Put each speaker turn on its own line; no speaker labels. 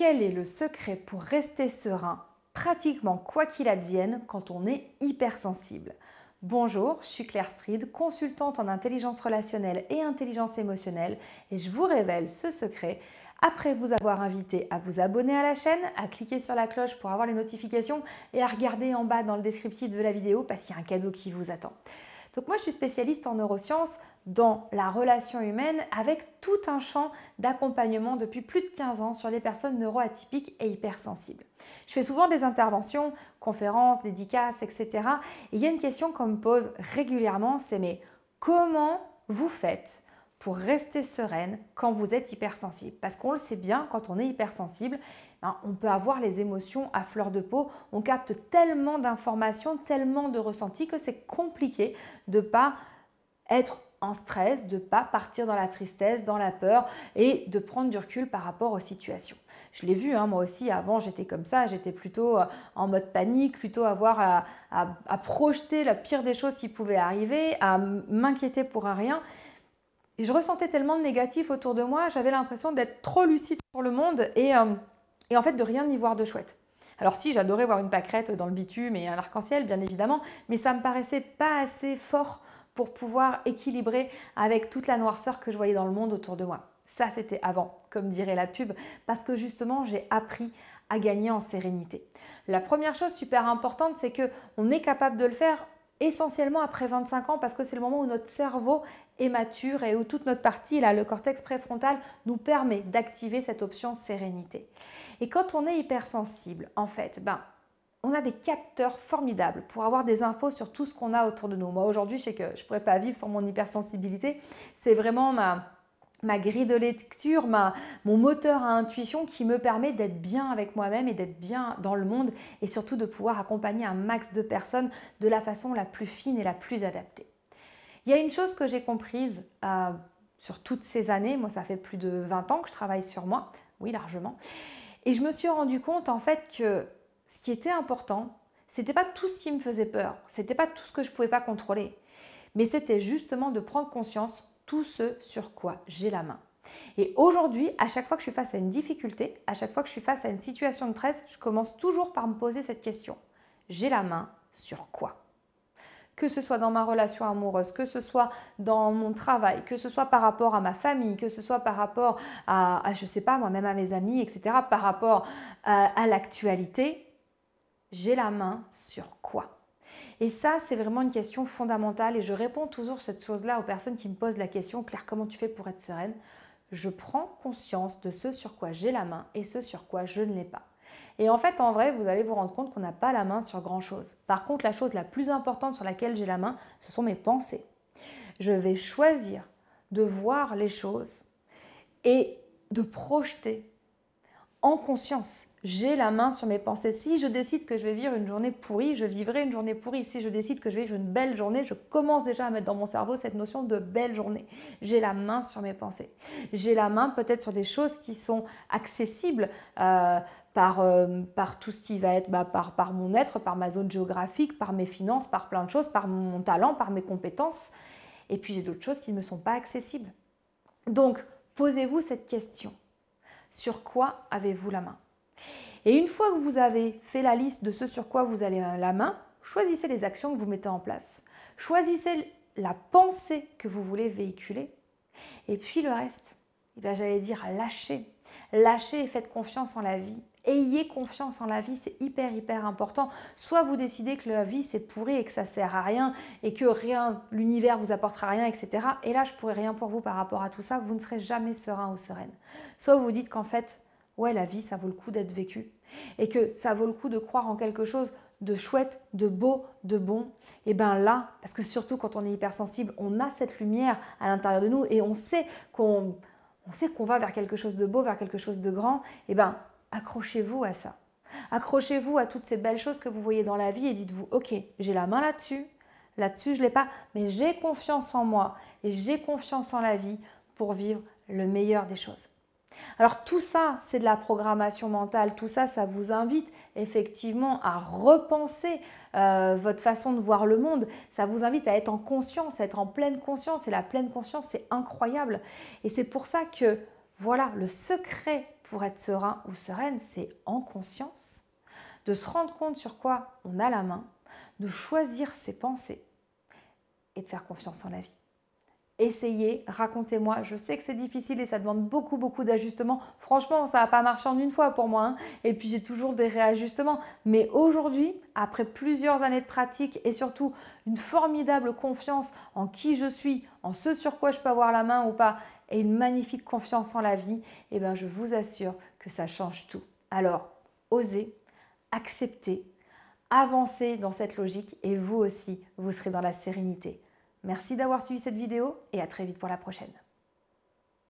quel est le secret pour rester serein pratiquement quoi qu'il advienne quand on est hypersensible Bonjour, je suis Claire Stride, consultante en intelligence relationnelle et intelligence émotionnelle et je vous révèle ce secret après vous avoir invité à vous abonner à la chaîne, à cliquer sur la cloche pour avoir les notifications et à regarder en bas dans le descriptif de la vidéo parce qu'il y a un cadeau qui vous attend. Donc moi, je suis spécialiste en neurosciences dans la relation humaine avec tout un champ d'accompagnement depuis plus de 15 ans sur les personnes neuroatypiques et hypersensibles. Je fais souvent des interventions, conférences, dédicaces, etc. Et il y a une question qu'on me pose régulièrement, c'est mais comment vous faites pour rester sereine quand vous êtes hypersensible. Parce qu'on le sait bien, quand on est hypersensible, ben, on peut avoir les émotions à fleur de peau. On capte tellement d'informations, tellement de ressentis que c'est compliqué de pas être en stress, de pas partir dans la tristesse, dans la peur et de prendre du recul par rapport aux situations. Je l'ai vu, hein, moi aussi, avant j'étais comme ça, j'étais plutôt euh, en mode panique, plutôt avoir à, projeter la pire des choses qui pouvaient arriver, à m'inquiéter pour un rien. Et je ressentais tellement de négatif autour de moi, j'avais l'impression d'être trop lucide sur le monde euh, et, en fait de rien y voir de chouette. Alors si, j'adorais voir une pâquerette dans le bitume et un arc-en-ciel, bien évidemment, mais ça me paraissait pas assez fort pour pouvoir équilibrer avec toute la noirceur que je voyais dans le monde autour de moi. Ça, c'était avant, comme dirait la pub, parce que justement, j'ai appris à gagner en sérénité. La première chose super importante, c'est que on est capable de le faire essentiellement après 25 ans parce que c'est le moment où notre cerveau est mature et où toute notre partie, là, le cortex préfrontal, nous permet d'activer cette option sérénité. Et quand on est hypersensible, en fait, ben, on a des capteurs formidables pour avoir des infos sur tout ce qu'on a autour de nous. Moi, aujourd'hui, je sais que je ne pourrais pas vivre sans mon hypersensibilité. C'est vraiment ma, ma grille de lecture, mon moteur à intuition qui me permet d'être bien avec moi-même et d'être bien dans le monde et surtout de pouvoir accompagner un max de personnes de la façon la plus fine et la plus adaptée. Il y a une chose que j'ai comprise euh, sur toutes ces années, moi ça fait plus de 20 ans que je travaille sur moi, oui largement, et je me suis rendu compte en fait que ce qui était important, c'était pas tout ce qui me faisait peur, c'était pas tout ce que je pouvais pas contrôler, mais c'était justement de prendre conscience tout ce sur quoi j'ai la main. Et aujourd'hui, à chaque fois que je suis face à une difficulté, à chaque fois que je suis face à une situation de stress, je commence toujours par me poser cette question. J'ai la main sur quoi que ce soit dans ma relation amoureuse, que ce soit dans mon travail, que ce soit par rapport à ma famille, que ce soit par rapport à, je je sais pas, moi-même à mes amis, etc., par rapport euh, à l'actualité, j'ai la main sur quoi et ça, c'est vraiment une question fondamentale et je réponds toujours cette chose-là aux personnes qui me posent la question, Claire, comment tu fais pour être sereine Je prends conscience de ce sur quoi j'ai la main et ce sur quoi je ne l'ai pas. Et en fait, en vrai, vous allez vous rendre compte qu'on n'a pas la main sur grand-chose. Par contre, la chose la plus importante sur laquelle j'ai la main, ce sont mes pensées. Je vais choisir de voir les choses et de projeter en conscience. J'ai la main sur mes pensées. Si je décide que je vais vivre une journée pourrie, je vivrai une journée pourrie. Si je décide que je vais vivre une belle journée, je commence déjà à mettre dans mon cerveau cette notion de belle journée. J'ai la main sur mes pensées. J'ai la main peut-être sur des choses qui sont accessibles. Euh, par, euh, par, tout ce qui va être, bah, par, par, mon être, par ma zone géographique, par mes finances, par plein de choses, par mon talent, par mes compétences. Et puis j'ai d'autres choses qui ne me sont pas accessibles. Donc, posez-vous cette question sur quoi avez-vous la main Et une fois que vous avez fait la liste de ce sur quoi vous avez euh, la main, choisissez les actions que vous mettez en place. Choisissez la pensée que vous voulez véhiculer. Et puis le reste, eh j'allais dire lâchez. Lâchez et faites confiance en la vie. Ayez confiance en la vie, c'est hyper hyper important. Soit vous décidez que la vie c'est pourri et que ça sert à rien et que rien, l'univers vous apportera rien, etc. Et là, je pourrais rien pour vous par rapport à tout ça. Vous ne serez jamais serein ou sereine. Soit vous dites qu'en fait, ouais, la vie ça vaut le coup d'être vécu et que ça vaut le coup de croire en quelque chose de chouette, de beau, de bon, et bien là, parce que surtout quand on est hypersensible, on a cette lumière à l'intérieur de nous et on sait qu'on on sait qu'on va vers quelque chose de beau, vers quelque chose de grand, et ben accrochez-vous à ça. Accrochez-vous à toutes ces belles choses que vous voyez dans la vie et dites-vous, ok, j'ai la main là-dessus, là-dessus je ne l'ai pas, mais j'ai confiance en moi et j'ai confiance en la vie pour vivre le meilleur des choses. Alors tout ça, c'est de la programmation mentale, tout ça, ça vous invite effectivement à repenser euh, votre façon de voir le monde, ça vous invite à être en conscience, à être en pleine conscience, et la pleine conscience, c'est incroyable. Et c'est pour ça que, voilà, le secret pour être serein ou sereine, c'est en conscience, de se rendre compte sur quoi on a la main, de choisir ses pensées et de faire confiance en la vie. Essayez, racontez-moi. Je sais que c'est difficile et ça demande beaucoup, beaucoup d'ajustements. Franchement, ça n'a pas marché en une fois pour moi. Hein. Et puis j'ai toujours des réajustements. Mais aujourd'hui, après plusieurs années de pratique et surtout une formidable confiance en qui je suis, en ce sur quoi je peux avoir la main ou pas, et une magnifique confiance en la vie, eh bien, je vous assure que ça change tout. Alors, osez, acceptez, avancez dans cette logique et vous aussi, vous serez dans la sérénité. Merci d'avoir suivi cette vidéo et à très vite pour la prochaine.